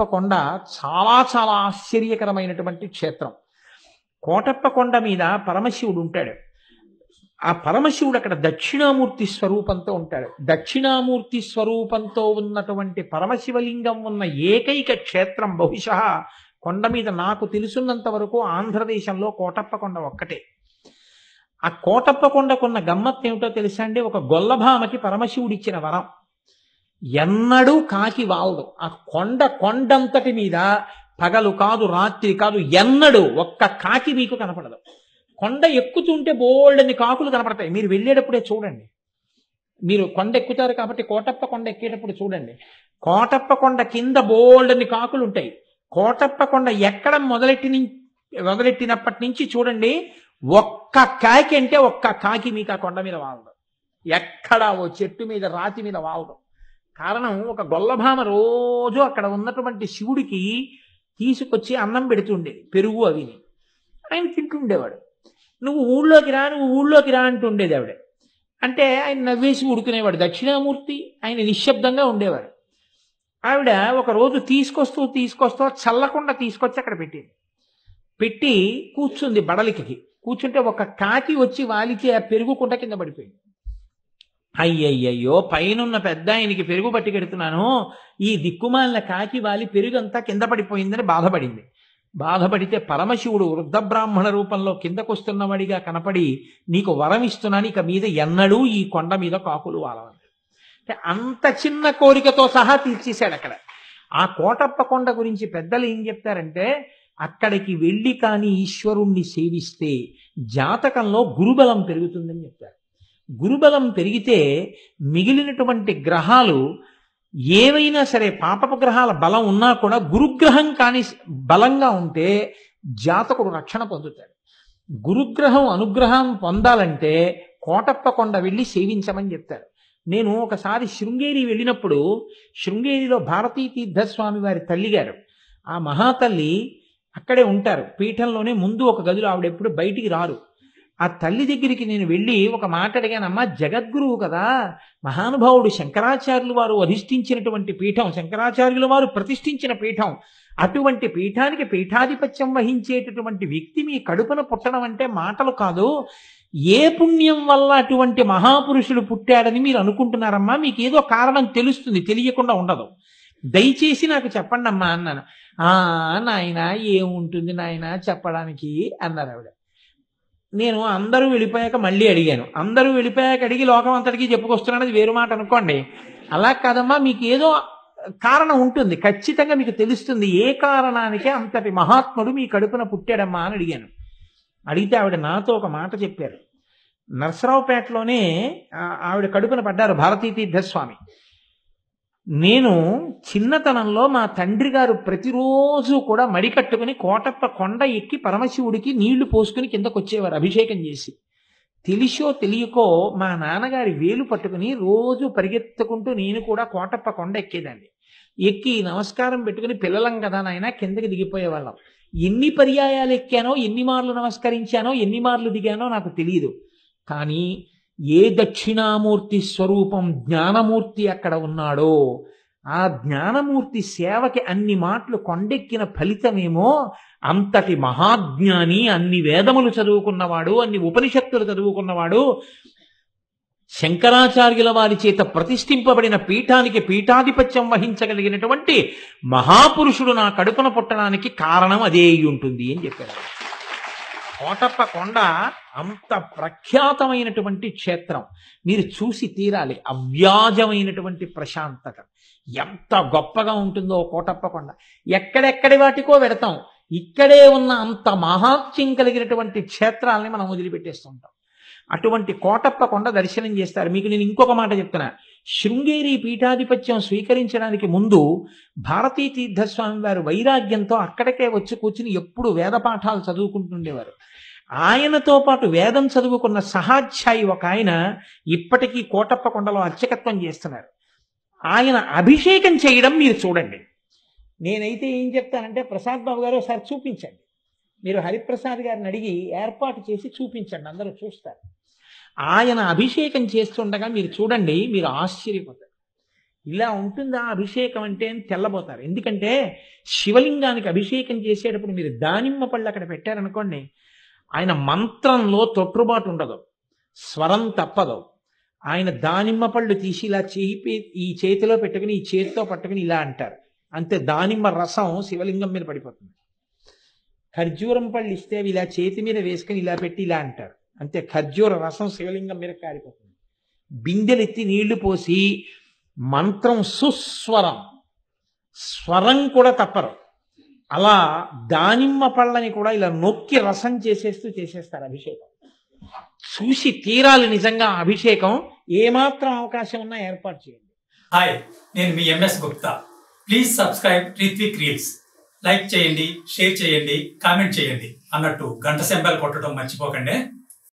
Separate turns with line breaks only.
కోటప్పకొండ చాలా చాలా ఆశ్చర్యకరమైనటువంటి క్షేత్రం కోటప్పకొండ మీద పరమశివుడు ఉంటాడు ఆ పరమశివుడు అక్కడ దక్షిణామూర్తి స్వరూపంతో ఉంటాడు దక్షిణామూర్తి స్వరూపంతో ఉన్నటువంటి పరమశివలింగం ఉన్న ఏకైక క్షేత్రం బహుశ కొండ మీద నాకు తెలుసున్నంత వరకు ఆంధ్రదేశంలో కోటప్పకొండ ఒక్కటే ఆ కోటప్పకొండకున్న గమ్మత్ ఏమిటో తెలుసా అండి ఒక గొల్లభామకి పరమశివుడిచ్చిన వరం ఎన్నడూ కాకి వాలదు ఆ కొండ కొండంతటి మీద పగలు కాదు రాత్రి కాదు ఎన్నడూ ఒక్క కాకి మీకు కనపడదు కొండ ఎక్కుతుంటే బోల్డని కాకులు కనపడతాయి మీరు వెళ్ళేటప్పుడే చూడండి మీరు కొండ ఎక్కుతారు కాబట్టి కోటప్ప కొండ ఎక్కేటప్పుడు చూడండి కోటప్ప కొండ కింద బోల్డని కాకులు ఉంటాయి కోటప్ప కొండ ఎక్కడ మొదలెట్టి మొదలెట్టినప్పటి నుంచి చూడండి ఒక్క కాకి అంటే ఒక్క కాకి మీకు ఆ కొండ మీద వాళ్ళదు ఎక్కడ ఓ చెట్టు మీద రాతి మీద వాళ్ళదు కారణం ఒక గొల్లభామ రోజు అక్కడ ఉన్నటువంటి శివుడికి తీసుకొచ్చి అన్నం పెడుతుండేది పెరుగు అవిని ఆయన తింటుండేవాడు నువ్వు ఊళ్ళోకి రా నువ్వు ఊళ్ళోకి రా అంటుండేది ఆవిడ అంటే ఆయన నవ్వేసి ఉడుకునేవాడు దక్షిణామూర్తి ఆయన నిశ్శబ్దంగా ఉండేవాడు ఆవిడ ఒకరోజు తీసుకొస్తూ తీసుకొస్తూ చల్లకుండా తీసుకొచ్చి అక్కడ పెట్టింది పెట్టి కూర్చుంది బడలికి కూర్చుంటే ఒక కాకి వచ్చి వాలికి ఆ పెరుగు కుండ కింద పడిపోయింది అయ్యయ్యయ్యో పైనున్న పెద్ద ఆయనకి పెరుగు పట్టుకెడుతున్నాను ఈ దిక్కుమాలిన కాకి వాలి పెరుగంతా కింద పడిపోయిందని బాధపడింది బాధపడితే పరమశివుడు వృద్ధ బ్రాహ్మణ రూపంలో కిందకొస్తున్నవాడిగా కనపడి నీకు వరం ఇస్తున్నాను ఇక మీద ఎన్నడూ ఈ కొండ మీద కాకులు వాలవని అంత చిన్న కోరికతో సహా తీర్చేశాడు అక్కడ ఆ కోటప్ప కొండ గురించి పెద్దలు ఏం చెప్తారంటే అక్కడికి వెళ్ళి కానీ ఈశ్వరుణ్ణి సేవిస్తే జాతకంలో గురుబలం పెరుగుతుందని చెప్తారు గురుబలం పెరిగితే మిగిలినటువంటి గ్రహాలు ఏవైనా సరే పాపపు గ్రహాల బలం ఉన్నా కూడా గురుగ్రహం కాని బలంగా ఉంటే జాతకుడు రక్షణ పొందుతాడు గురుగ్రహం అనుగ్రహం పొందాలంటే కోటప్పకొండ వెళ్ళి సేవించమని చెప్తారు నేను ఒకసారి శృంగేరి వెళ్ళినప్పుడు శృంగేరిలో భారతీ తీర్థస్వామి వారి తల్లిగారు ఆ మహాతల్లి అక్కడే ఉంటారు పీఠంలోనే ముందు ఒక గదిలో ఆవిడెప్పుడు బయటికి రారు ఆ తల్లి దగ్గరికి నేను వెళ్ళి ఒక మాట అడిగానమ్మా జగద్గురువు కదా మహానుభావుడు శంకరాచార్యులు వారు అధిష్ఠించినటువంటి పీఠం శంకరాచార్యుల వారు ప్రతిష్ఠించిన పీఠం అటువంటి పీఠానికి పీఠాధిపత్యం వహించేటటువంటి వ్యక్తి మీ కడుపున పుట్టడం అంటే మాటలు కాదు ఏ పుణ్యం వల్ల అటువంటి మహాపురుషులు పుట్టాడని మీరు అనుకుంటున్నారమ్మా మీకు ఏదో కారణం తెలుస్తుంది తెలియకుండా ఉండదు దయచేసి నాకు చెప్పండి అమ్మా అన్నాను ఆ నాయన ఏముంటుంది నాయన చెప్పడానికి అన్నారు ఆవిడ నేను అందరూ వెళ్ళిపోయాక మళ్ళీ అడిగాను అందరూ వెళ్ళిపోయాక అడిగి లోకం అంతటికి చెప్పుకొస్తున్నానది వేరు మాట అనుకోండి అలా కాదమ్మా మీకు ఏదో కారణం ఉంటుంది ఖచ్చితంగా మీకు తెలుస్తుంది ఏ కారణానికే అంతటి మహాత్ముడు మీ కడుపున పుట్టాడమ్మా అని అడిగాను అడిగితే ఆవిడ నాతో ఒక మాట చెప్పారు నర్సరావుపేటలోనే ఆవిడ కడుపున పడ్డారు భారతీ తీర్థస్వామి నేను చిన్నతనంలో మా తండ్రి గారు ప్రతిరోజు కూడా మడికట్టుకుని కోటప్ప కొండ ఎక్కి పరమశివుడికి నీళ్లు పోసుకుని కిందకు వచ్చేవారు అభిషేకం చేసి తెలిసో తెలియకో మా నాన్నగారి వేలు పట్టుకుని రోజు పరిగెత్తుకుంటూ నేను కూడా కోటప్ప కొండ ఎక్కేదాన్ని ఎక్కి నమస్కారం పెట్టుకుని పిల్లలం కదా నాయన కిందకి దిగిపోయేవాళ్ళం ఎన్ని పర్యాయాలు ఎక్కానో ఎన్ని మార్లు నమస్కరించానో ఎన్ని మార్లు దిగానో నాకు తెలియదు కానీ ఏ దక్షిణామూర్తి స్వరూపం జ్ఞానమూర్తి అక్కడ ఉన్నాడో ఆ జ్ఞానమూర్తి సేవకి అన్ని మాటలు కొండెక్కిన ఫలితమేమో అంతటి మహాజ్ఞాని అన్ని వేదములు చదువుకున్నవాడు అన్ని ఉపనిషత్తులు చదువుకున్నవాడు శంకరాచార్యుల వారి చేత ప్రతిష్ఠింపబడిన పీఠానికి పీఠాధిపత్యం వహించగలిగినటువంటి మహాపురుషుడు నా కడుపున పుట్టడానికి కారణం అదే ఉంటుంది అని చెప్పారు కోటప్ప కొండ అంత ప్రఖ్యాతమైనటువంటి క్షేత్రం మీరు చూసి తీరాలి అవ్యాజమైనటువంటి ప్రశాంతత ఎంత గొప్పగా ఉంటుందో కోటప్ప కొండ ఎక్కడెక్కడి వాటికో పెడతాం ఇక్కడే ఉన్న అంత మహాత్యం కలిగినటువంటి క్షేత్రాలని మనం వదిలిపెట్టేస్తుంటాం అటువంటి కోటప్ప కొండ దర్శనం చేస్తారు మీకు నేను ఇంకొక మాట చెప్తున్నా శృంగేరి పీఠాధిపత్యం స్వీకరించడానికి ముందు భారతీ తీర్థస్వామి వారు వైరాగ్యంతో అక్కడికే వచ్చి కూర్చుని ఎప్పుడు వేద పాఠాలు చదువుకుంటుండేవారు ఆయనతో పాటు వేదం చదువుకున్న సహాధ్యాయి ఒక ఆయన ఇప్పటికీ కోటప్ప కొండలో అర్చకత్వం చేస్తున్నారు ఆయన అభిషేకం చేయడం మీరు చూడండి నేనైతే ఏం చెప్తానంటే ప్రసాద్ బాబు గారు ఒకసారి చూపించండి మీరు హరిప్రసాద్ గారిని అడిగి ఏర్పాటు చేసి చూపించండి అందరూ చూస్తారు ఆయన అభిషేకం చేస్తుండగా మీరు చూడండి మీరు ఆశ్చర్యపోతారు ఇలా ఉంటుందా అభిషేకం అంటే అని తెల్లబోతారు ఎందుకంటే శివలింగానికి అభిషేకం చేసేటప్పుడు మీరు దానిమ్మ పళ్ళు అక్కడ పెట్టారనుకోండి ఆయన మంత్రంలో తొట్టుబాటు ఉండదు స్వరం తప్పదు ఆయన దానిమ్మ పళ్ళు తీసి ఇలా చేయి ఈ చేతిలో పెట్టుకుని ఈ చేతితో పట్టుకుని ఇలా అంటారు అంతే దానిమ్మ రసం శివలింగం మీద పడిపోతుంది ఖర్జూరం పళ్ళు ఇస్తే ఇలా చేతి మీద వేసుకుని ఇలా పెట్టి ఇలా అంటారు అంతే ఖర్జూర రసం శివలింగం మీద కారిపోతుంది బిందెలెత్తి నీళ్లు పోసి మంత్రం సుస్వరం స్వరం కూడా తప్పరు అలా దానిమ్మ పళ్ళని కూడా ఇలా నొక్కి రసం చేసేస్తూ చేసేస్తారు అభిషేకం చూసి తీరాలి నిజంగా అభిషేకం ఏమాత్రం అవకాశం ఉన్నా ఏర్పాటు చేయండి హాయ్ నేను మీ MS Gupta please subscribe Ritvik reels like చేయండి షేర్ చేయండి కామెంట్ చేయండి అన్నట్టు గంట సెంబల్ కొట్టడం మర్చిపోకండి